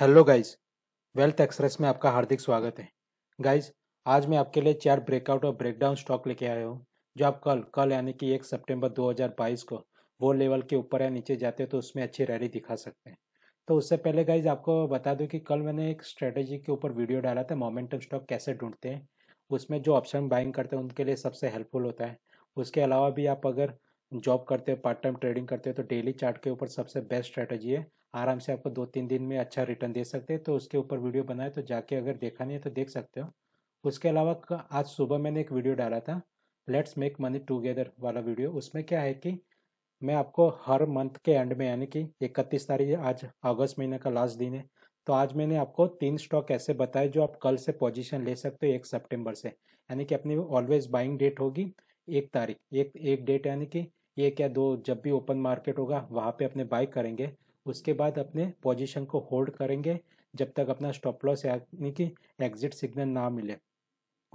hello guys wealth express में आपका हार्दिक स्वागत है गाइज आज मैं आपके लिए चार ब्रेकआउट और ब्रेकडाउन स्टॉक लेके आया हूँ जो आप कल कल यानी कि एक सितंबर 2022 को वो लेवल के ऊपर या नीचे जाते हैं तो उसमें अच्छी रैली दिखा सकते हैं तो उससे पहले गाइज आपको बता दूँ कि कल मैंने एक स्ट्रेटेजी के ऊपर वीडियो डाला था मोमेंटम स्टॉक कैसे ढूंढते हैं उसमें जो ऑप्शन बाइंग करते हैं उनके लिए सबसे हेल्पफुल होता है उसके अलावा भी आप अगर जॉब करते हो पार्ट टाइम ट्रेडिंग करते हो तो डेली चार्ट के ऊपर सबसे बेस्ट स्ट्रैटेजी है आराम से आपको दो तीन दिन में अच्छा रिटर्न दे सकते हैं तो उसके ऊपर वीडियो बनाए तो जाके अगर देखा नहीं है तो देख सकते हो उसके अलावा आज सुबह मैंने एक वीडियो डाला था लेट्स मेक मनी टुगेदर वाला वीडियो उसमें क्या है कि मैं आपको हर मंथ के एंड में यानी कि इकतीस तारीख आज अगस्त महीने का लास्ट दिन है तो आज मैंने आपको तीन स्टॉक ऐसे बताए जो आप कल से पोजीशन ले सकते हो एक सितंबर से यानी कि अपनी ऑलवेज बाइंग डेट होगी एक तारीख एक एक डेट यानी कि एक या दो जब भी ओपन मार्केट होगा वहाँ पे अपने बाई करेंगे उसके बाद अपने पोजीशन को होल्ड करेंगे जब तक अपना स्टॉप लॉस यानी कि एग्जिट सिग्नल ना मिले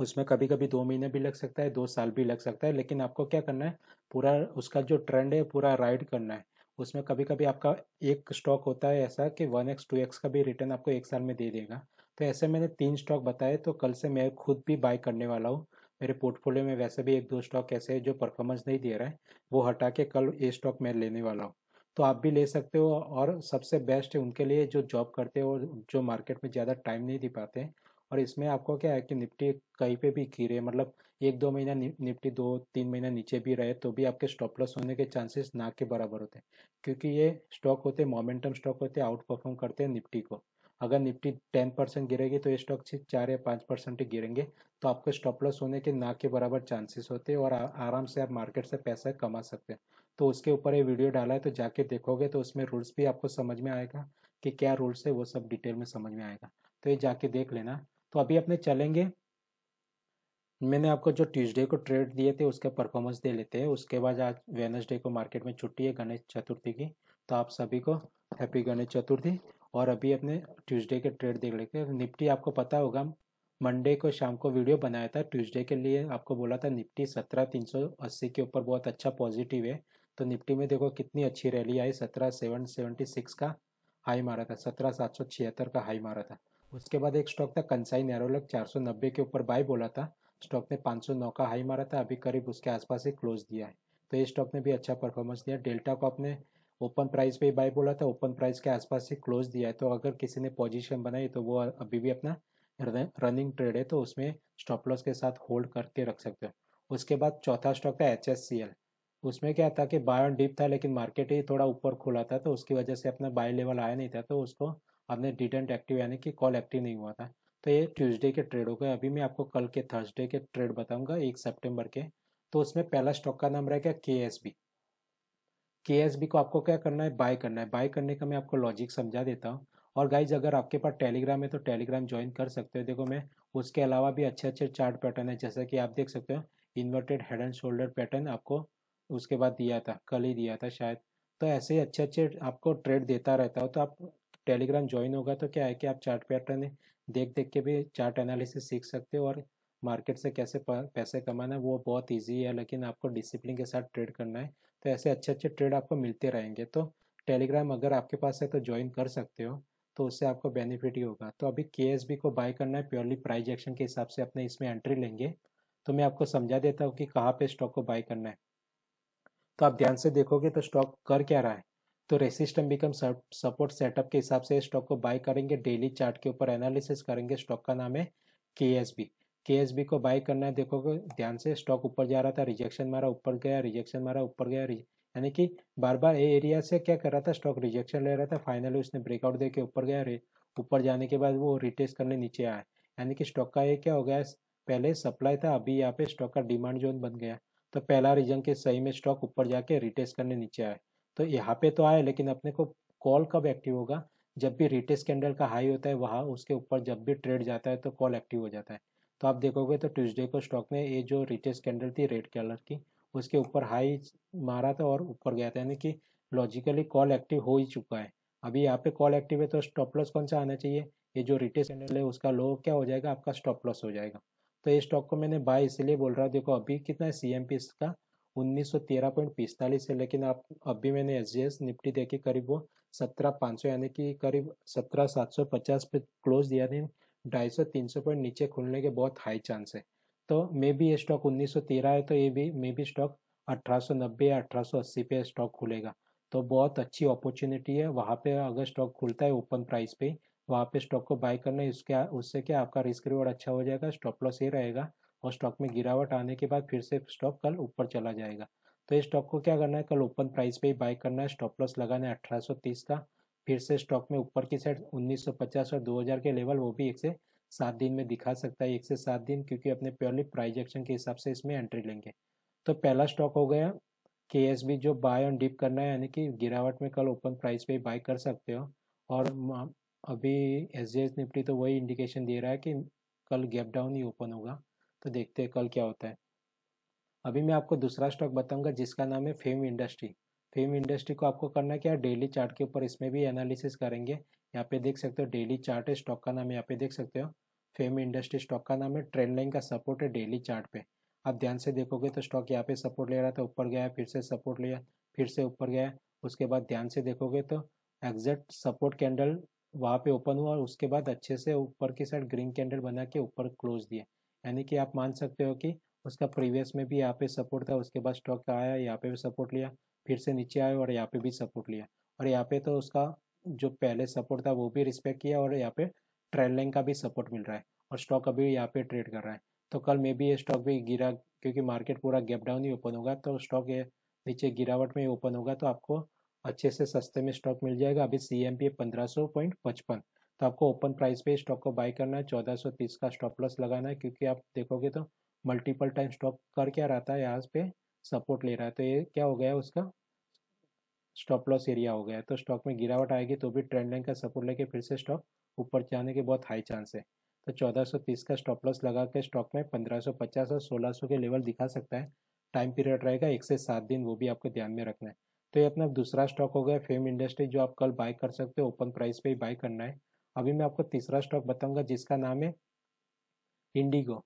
उसमें कभी कभी दो महीने भी लग सकता है दो साल भी लग सकता है लेकिन आपको क्या करना है पूरा उसका जो ट्रेंड है पूरा राइड करना है उसमें कभी कभी आपका एक स्टॉक होता है ऐसा कि वन एक्स टू एक्स का भी रिटर्न आपको एक साल में दे देगा तो ऐसे मैंने तीन स्टॉक बताए तो कल से मैं खुद भी बाय करने वाला हूँ मेरे पोर्टफोलियो में वैसे भी एक दो स्टॉक ऐसे है जो परफॉर्मेंस नहीं दे रहा है वो हटा के कल ये स्टॉक मैं लेने वाला हूँ तो आप भी ले सकते हो और सबसे बेस्ट है उनके लिए जो जॉब करते हो जो मार्केट में ज़्यादा टाइम नहीं दे पाते हैं और इसमें आपको क्या है कि निफ्टी कहीं पे भी गिरे मतलब एक दो महीना निफ्टी दो तीन महीना नीचे भी रहे तो भी आपके स्टॉप लॉस होने के चांसेस ना के बराबर होते हैं क्योंकि ये स्टॉक होते हैं मोमेंटम स्टॉक होते आउट परफॉर्म करते हैं निफ्टी को अगर निफ्टी टेन परसेंट गिरेगी तो ये स्टॉक सिर्फ चार या पाँच परसेंट ही गिरेंगे तो आपके स्टॉप लॉस होने के ना के बराबर चांसेस होते हैं और आ, आराम से आप मार्केट से पैसा कमा सकते हैं तो उसके ऊपर ये वीडियो डाला है तो जाके देखोगे तो उसमें रूल्स भी आपको समझ में आएगा कि क्या रूल्स है वो सब डिटेल में समझ में आएगा तो ये जाके देख लेना तो अभी अपने चलेंगे मैंने आपको जो ट्यूसडे को ट्रेड दिए थे उसके परफॉर्मेंस दे लेते हैं उसके बाद आज वेनसडे को मार्केट में छुट्टी है गणेश चतुर्थी की तो आप सभी को हैप्पी गणेश चतुर्थी और अभी अपने ट्यूसडे के ट्रेड देख लेते हैं निफ्टी आपको पता होगा मंडे को शाम को वीडियो बनाया था ट्यूसडे के लिए आपको बोला था निफ्टी सत्रह तीन सौ अस्सी के ऊपर बहुत अच्छा पॉजिटिव है तो निफ्टी में देखो कितनी अच्छी रैली आई सत्रह सेवन सेवेंटी सिक्स का हाई मारा था सत्रह सात सौ छिहत्तर का हाई मारा था उसके बाद एक स्टॉक था कंसाई नैरोलक चार सौ नब्बे के ऊपर बाय बोला था स्टॉक ने पाँच सौ नौ का हाई मारा था अभी करीब उसके आसपास ही क्लोज दिया है तो ये स्टॉक ने भी अच्छा परफॉर्मेंस दिया डेल्टा को आपने ओपन प्राइस पे बाय बोला था ओपन प्राइस के आसपास से क्लोज दिया है तो अगर किसी ने पोजिशन बनाई तो वो अभी भी अपना रनिंग ट्रेड है तो उसमें स्टॉप लॉस के साथ होल्ड करके रख सकते हो उसके बाद चौथा स्टॉक था एच एस सी एल उसमें क्या था कि बायोन डीप था लेकिन मार्केट ही थोड़ा ऊपर खुला था तो उसकी वजह से अपना बाय लेवल आया नहीं था तो उसको आपने डिटेंट एक्टिव यानी कि कॉल एक्टिव नहीं हुआ था तो ये ट्यूसडे के ट्रेड हो गए अभी मैं आपको कल के थर्सडे के ट्रेड बताऊंगा एक सेप्टेम्बर के तो उसमें पहला स्टॉक का नाम रहेगा K S B K S B को आपको क्या करना है बाय करना है बाय करने का मैं आपको लॉजिक समझा देता हूँ और गाइज अगर आपके पास टेलीग्राम है तो टेलीग्राम ज्वाइन कर सकते हो देखो मैं उसके अलावा भी अच्छे अच्छे चार्ट पैटर्न है जैसा कि आप देख सकते हो inverted head and shoulder pattern आपको उसके बाद दिया था कल ही दिया था शायद तो ऐसे ही अच्छे अच्छे आपको ट्रेड देता रहता हो तो आप टेलीग्राम ज्वाइन होगा तो क्या है कि आप चार्ट पैटर्न देख देख के भी चार्ट एनालिसिस सीख सकते हो और मार्केट से कैसे पैसे कमाना वो बहुत इजी है लेकिन आपको डिसिप्लिन के साथ ट्रेड करना है तो ऐसे अच्छे अच्छे ट्रेड आपको मिलते रहेंगे तो टेलीग्राम अगर आपके पास है तो ज्वाइन कर सकते हो तो उससे आपको बेनिफिट ही होगा तो अभी के को बाय करना है प्योरली प्राइज एक्शन के हिसाब से अपने इसमें एंट्री लेंगे तो मैं आपको समझा देता हूँ कि कहाँ पे स्टॉक को बाय करना है तो आप ध्यान से देखोगे तो स्टॉक कर क्या रहा है तो रेसिस्टम बिकम सपोर्ट सेटअप के हिसाब से स्टॉक को बाय करेंगे डेली चार्ट के ऊपर एनालिसिस करेंगे स्टॉक का नाम है K S B K S B को बाय करना है देखोगे ध्यान से स्टॉक ऊपर जा रहा था रिजेक्शन मारा ऊपर गया रिजेक्शन मारा ऊपर गया यानी कि बार बार ए एरिया से क्या कर रहा था स्टॉक रिजेक्शन ले रहा था फाइनली उसने ब्रेकआउट दे के ऊपर गया ऊपर जाने के बाद वो रिटेस करने नीचे आया यानी कि स्टॉक का ये क्या हो गया पहले सप्लाई था अभी यहाँ पे स्टॉक का डिमांड जोन बन गया तो पहला रीजन के सही में स्टॉक ऊपर जाके रिटेस्ट करने नीचे आए तो यहाँ पे तो आए लेकिन अपने को कॉल कब एक्टिव होगा जब भी रिटेस्ट कैंडल का हाई होता है वहाँ उसके ऊपर जब भी ट्रेड जाता है तो कॉल एक्टिव हो जाता है तो आप देखोगे तो ट्यूजडे को स्टॉक में ये जो रिटेस्ट कैंडल थी रेड कलर की उसके ऊपर हाई मारा था और ऊपर गया था यानी कि लॉजिकली कॉल एक्टिव हो ही चुका है अभी यहाँ पे कॉल एक्टिव है तो स्टॉप लॉस कौन सा आना चाहिए ये जो रिटेस्ट कैंडल है उसका लो क्या हो जाएगा आपका स्टॉप लॉस हो जाएगा तो ये स्टॉक को मैंने बाय इसलिए बोल रहा हूँ देखो अभी कितना है सी एम पी इसका उन्नीस सौ तेरह पॉइंट पिस्तालीस है लेकिन आप अभी मैंने एस जी एस निफ्टी देखी करीब वो सत्रह पाँच सौ यानी कि करीब सत्रह सात सौ पचास पे क्लोज दिया था ढाई सौ तीन सौ पॉइंट नीचे खुलने के बहुत हाई चांस है तो मे भी ये स्टॉक उन्नीस सौ तेरह है तो ये भी मे भी स्टॉक अठारह सौ नब्बे या अठारह सौ अस्सी पे स्टॉक खुलेगा तो बहुत अच्छी अपॉर्चुनिटी है वहाँ पे अगर स्टॉक खुलता है ओपन प्राइस पे वहाँ पे स्टॉक को बाय करना इसके उससे क्या आपका रिस्क रिवॉर्ड अच्छा हो जाएगा स्टॉप लॉस ही रहेगा और स्टॉक में गिरावट आने के बाद फिर से स्टॉक कल ऊपर चला जाएगा तो इस स्टॉक को क्या करना है कल ओपन प्राइस पे ही बाय करना है स्टॉप लॉस लगाना है 1830 का फिर से स्टॉक में ऊपर की साइड 1950 और 2000 के लेवल वो भी एक से सात दिन में दिखा सकता है एक से सात दिन क्योंकि अपने प्योरली प्राइज एक्शन के हिसाब से इसमें एंट्री लेंगे तो पहला स्टॉक हो गया के जो बाय ऑन डिप करना है यानी कि गिरावट में कल ओपन प्राइस पे बाय कर सकते हो और अभी एस जी एस निफ्टी तो वही इंडिकेशन दे रहा है कि कल गैप डाउन ही ओपन होगा तो देखते हैं कल क्या होता है अभी मैं आपको दूसरा स्टॉक बताऊंगा जिसका नाम है फेम इंडस्ट्री फेम इंडस्ट्री को आपको करना क्या डेली चार्ट के ऊपर इसमें भी एनालिसिस करेंगे यहाँ पे देख सकते हो डेली चार्ट है स्टॉक का नाम यहाँ पे देख सकते हो फेम इंडस्ट्री स्टॉक का नाम है ट्रेंड लाइन का सपोर्ट है डेली चार्ट पे आप ध्यान से देखोगे तो स्टॉक यहाँ पे सपोर्ट ले रहा था ऊपर गया फिर से सपोर्ट लिया फिर से ऊपर गया उसके बाद ध्यान से देखोगे तो एग्जैक्ट सपोर्ट कैंडल वहाँ पे ओपन हुआ और उसके बाद अच्छे से ऊपर की साइड ग्रीन कैंडल बना के ऊपर क्लोज दिया यानी कि आप मान सकते हो कि उसका प्रीवियस में भी यहाँ पे सपोर्ट था उसके बाद स्टॉक आया यहाँ पे भी सपोर्ट लिया फिर से नीचे आया और यहाँ पे भी सपोर्ट लिया और यहाँ पे तो उसका जो पहले सपोर्ट था वो भी रिस्पेक्ट किया और यहाँ पे ट्रेल लाइन का भी सपोर्ट मिल रहा है और स्टॉक अभी यहाँ पे ट्रेड कर रहा है तो कल मे भी ये स्टॉक भी गिरा क्योंकि मार्केट पूरा गैप डाउन ही ओपन होगा तो स्टॉक ये नीचे गिरावट में ओपन होगा तो आपको अच्छे से सस्ते में स्टॉक मिल जाएगा अभी सी एम पी पंद्रह सौ पॉइंट पचपन तो आपको ओपन प्राइस पे स्टॉक को बाय करना है चौदह सौ तीस का स्टॉप लॉस लगाना है क्योंकि आप देखोगे तो मल्टीपल टाइम स्टॉक कर क्या रहता है यहाँ पे सपोर्ट ले रहा है तो ये क्या हो गया उसका स्टॉप लॉस एरिया हो गया तो स्टॉक में गिरावट आएगी तो भी ट्रेंड लाइन का सपोर्ट लेके फिर से स्टॉक ऊपर जाने के बहुत हाई चांस है तो 1430 का स्टॉप लॉस लगा के स्टॉक में 1550 और 1600 के लेवल दिखा सकता है टाइम पीरियड रहेगा एक से सात दिन वो भी आपको ध्यान में रखना है तो ये अपना दूसरा स्टॉक हो गया फेम इंडस्ट्री जो आप कल बाय कर सकते हो ओपन प्राइस पे ही बाय करना है अभी मैं आपको तीसरा स्टॉक बताऊंगा जिसका नाम है इंडिगो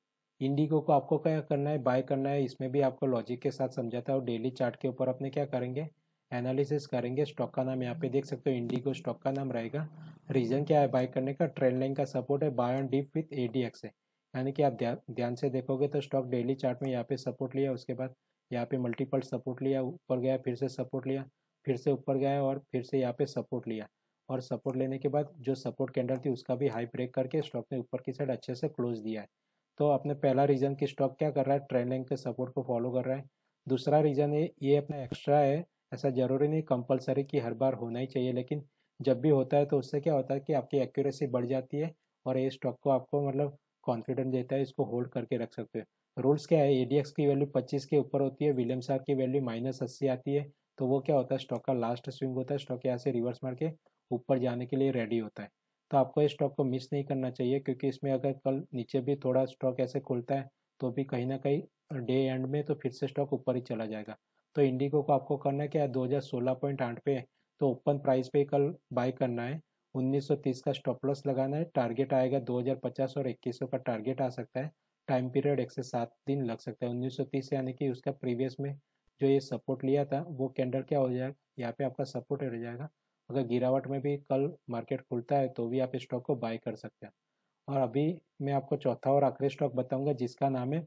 इंडिगो को आपको क्या करना है बाय करना है इसमें भी आपको लॉजिक के साथ समझाता है और डेली चार्ट के ऊपर अपने क्या करेंगे एनालिसिस करेंगे स्टॉक का नाम यहाँ पे देख सकते हो इंडिगो स्टॉक का नाम रहेगा रीजन क्या है बाय करने का ट्रेंड लाइन का सपोर्ट है buy on dip with A D X है यानी कि आप ध्यान से देखोगे तो स्टॉक डेली चार्ट में यहाँ पे सपोर्ट लिया उसके बाद यहाँ पे मल्टीपल सपोर्ट लिया ऊपर गया फिर से सपोर्ट लिया फिर से ऊपर गया और फिर से यहाँ पे सपोर्ट लिया और सपोर्ट लेने के बाद जो सपोर्ट कैंडल थी उसका भी हाई ब्रेक करके स्टॉक ने ऊपर की साइड अच्छे से क्लोज दिया है तो अपने पहला रीज़न कि स्टॉक क्या कर रहा है ट्रेंड लाइन के सपोर्ट को फॉलो कर रहा है दूसरा रीज़न ये ये अपना एक्स्ट्रा है ऐसा ज़रूरी नहीं कंपलसरी कि हर बार होना ही चाहिए लेकिन जब भी होता है तो उससे क्या होता है कि आपकी एक्यूरेसी बढ़ जाती है और ये स्टॉक को आपको मतलब कॉन्फिडेंट देता है इसको होल्ड करके रख सकते हो रूल्स क्या है एडीएक्स की वैल्यू 25 के ऊपर होती है विलियम साहब की वैल्यू माइनस अस्सी आती है तो वो क्या होता है स्टॉक का लास्ट स्विंग होता है स्टॉक यहाँ से रिवर्स मार के ऊपर जाने के लिए रेडी होता है तो आपको इस स्टॉक को मिस नहीं करना चाहिए क्योंकि इसमें अगर कल नीचे भी थोड़ा स्टॉक ऐसे खुलता है तो भी कहीं ना कहीं डे एंड में तो फिर से स्टॉक ऊपर ही चला जाएगा तो इंडिगो को आपको करना क्या है दो हज़ार सोलह पॉइंट आठ पे तो ओपन प्राइस पे कल बाय करना है 1930 का स्टॉप लॉस लगाना है टारगेट आएगा 2050 और 2100 का टारगेट आ सकता है टाइम पीरियड एक से सात दिन लग सकता है उन्नीस सौ तीस यानी कि उसका प्रीवियस में जो ये सपोर्ट लिया था वो कैंडल क्या हो जाएगा यहाँ पे आपका सपोर्ट रह जाएगा अगर गिरावट में भी कल मार्केट खुलता है तो भी आप स्टॉक को बाय कर सकते हैं और अभी मैं आपको चौथा और आखिरी स्टॉक बताऊंगा जिसका नाम है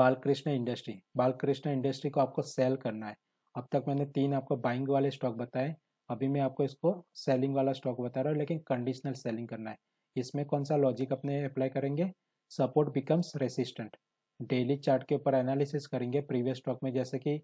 बालकृष्ण इंडस्ट्री बालकृष्ण इंडस्ट्री को आपको सेल करना है अब तक मैंने तीन आपको बाइंग वाले स्टॉक बताए अभी मैं आपको इसको सेलिंग वाला स्टॉक बता रहा हूँ लेकिन कंडीशनल सेलिंग करना है इसमें कौन सा लॉजिक अपने अप्लाई करेंगे support becomes resistant daily chart के ऊपर एनालिसिस करेंगे प्रीवियस स्टॉक में जैसे कि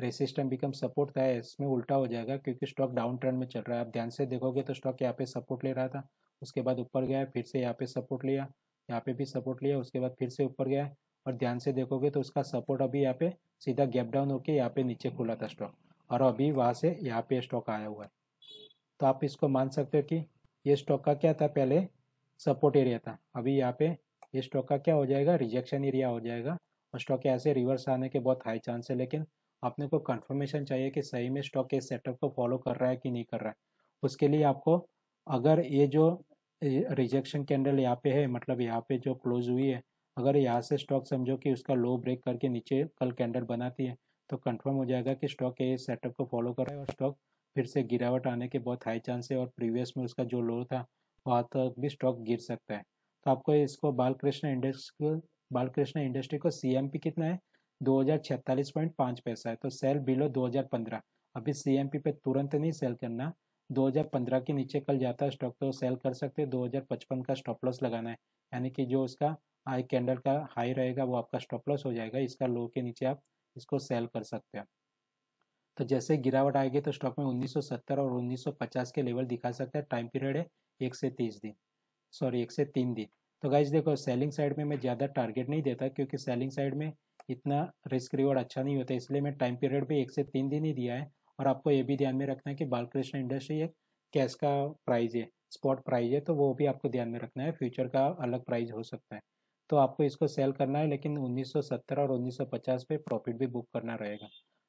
रेसिस्टेंट बिकम सपोर्ट था इसमें उल्टा हो जाएगा क्योंकि स्टॉक डाउन ट्रेंड में चल रहा है आप ध्यान से देखोगे तो स्टॉक यहाँ पे सपोर्ट ले रहा था उसके बाद ऊपर गया फिर से यहाँ पे सपोर्ट लिया यहाँ पे भी सपोर्ट लिया उसके बाद फिर से ऊपर गया और ध्यान से देखोगे तो उसका सपोर्ट अभी यहाँ पे सीधा गैप डाउन होके यहाँ पे नीचे खुला था स्टॉक और अभी वहाँ से यहाँ पे स्टॉक आया हुआ है तो आप इसको मान सकते हो कि ये स्टॉक का क्या था पहले सपोर्ट एरिया था अभी यहाँ पे ये स्टॉक का क्या हो जाएगा रिजेक्शन एरिया हो जाएगा और स्टॉक ऐसे रिवर्स आने के बहुत हाई चांस है लेकिन आपने को कंफर्मेशन चाहिए कि सही में स्टॉक इस सेटअप को फॉलो कर रहा है कि नहीं कर रहा है उसके लिए आपको अगर ये जो रिजेक्शन कैंडल यहाँ पे है मतलब यहाँ पे जो क्लोज हुई है अगर यहाँ से स्टॉक समझो कि उसका लो ब्रेक करके नीचे कल कैंडल बनाती है तो कंफर्म हो जाएगा कि स्टॉक ये सेटअप को फॉलो कर रहा है और स्टॉक फिर से गिरावट आने के बहुत हाई चांस है और प्रीवियस में उसका जो लो था वहाँ तक तो भी स्टॉक गिर सकता है तो आपको इसको बालकृष्ण इंडेक्स को बालकृष्ण इंडस्ट्री को पी कितना है दो हज़ार छियातालीस पॉइंट पाँच पैसा है तो सेल बिलो दो हज़ार पंद्रह अभी पी पे तुरंत नहीं सेल करना 2015 के नीचे कल जाता है स्टॉक तो सेल कर सकते हैं 2055 का स्टॉप लॉस लगाना है यानी कि जो उसका आई कैंडल का हाई रहेगा वो आपका स्टॉप लॉस हो जाएगा इसका लो के नीचे आप इसको सेल कर सकते हैं तो जैसे गिरावट आएगी तो स्टॉक में 1970 और 1950 के लेवल दिखा सकते हैं टाइम पीरियड है एक से तीस दिन सॉरी एक से तीन दिन तो गाइज देखो सेलिंग साइड में मैं ज़्यादा टारगेट नहीं देता क्योंकि सेलिंग साइड में इतना रिस्क रिवॉर्ड अच्छा नहीं होता इसलिए मैं टाइम पीरियड भी एक से तीन दिन ही दिया है और आपको ये भी ध्यान में रखना है कि बालकृष्ण इंडस्ट्री एक कैश का प्राइज है स्पॉट प्राइज है तो वो भी आपको ध्यान में रखना है फ्यूचर का अलग प्राइज हो सकता है तो आपको इसको सेल करना है लेकिन 1970 और 1950 पे प्रॉफिट भी बुक करना रहेगा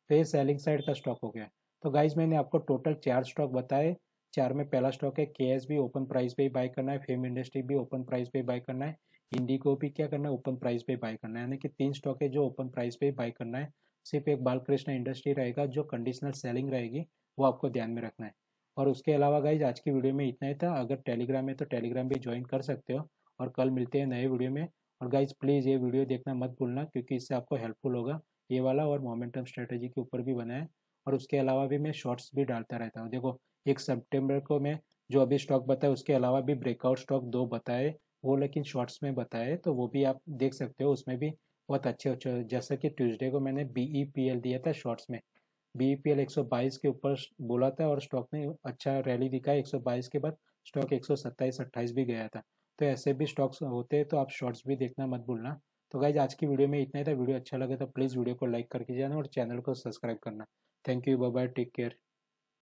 तो ये सेलिंग साइड का स्टॉक हो गया तो गाइज मैंने आपको टोटल चार स्टॉक बताए चार में पहला स्टॉक है के भी ओपन प्राइस पे बाय करना है फेम इंडस्ट्री भी ओपन प्राइस पे बाय करना है इंडिगो भी क्या करना है ओपन प्राइस पे बाय करना है यानी कि तीन स्टॉक है जो ओपन प्राइस पे बाय करना है सिर्फ एक बालकृष्ण इंडस्ट्री रहेगा जो कंडीशनल सेलिंग रहेगी वो आपको ध्यान में रखना है और उसके अलावा गाइज आज की वीडियो में इतना ही था अगर टेलीग्राम है तो टेलीग्राम भी ज्वाइन कर सकते हो और कल मिलते हैं नए वीडियो में और गाइज प्लीज़ ये वीडियो देखना मत भूलना क्योंकि इससे आपको हेल्पफुल होगा ये वाला और मोमेंटम स्ट्रेटेजी के ऊपर भी बनाए और उसके अलावा भी मैं शॉर्ट्स भी डालता रहता हूँ देखो एक सितंबर को मैं जो अभी स्टॉक बताया उसके अलावा भी ब्रेकआउट स्टॉक दो बताए वो लेकिन शॉर्ट्स में बताए तो वो भी आप देख सकते हो उसमें भी बहुत अच्छे अच्छे जैसे कि ट्यूजडे को मैंने बी e दिया था शॉर्ट्स में e बी ई के ऊपर बोला था और स्टॉक ने अच्छा रैली दिखाई 122 के बाद स्टॉक एक सौ भी गया था तो ऐसे भी स्टॉक्स होते हैं तो आप शॉर्ट्स भी देखना मत भूलना तो गाइज आज की वीडियो में इतना ही था वीडियो अच्छा लगे तो प्लीज़ वीडियो को लाइक करके जाना और चैनल को सब्सक्राइब करना thank you bye take care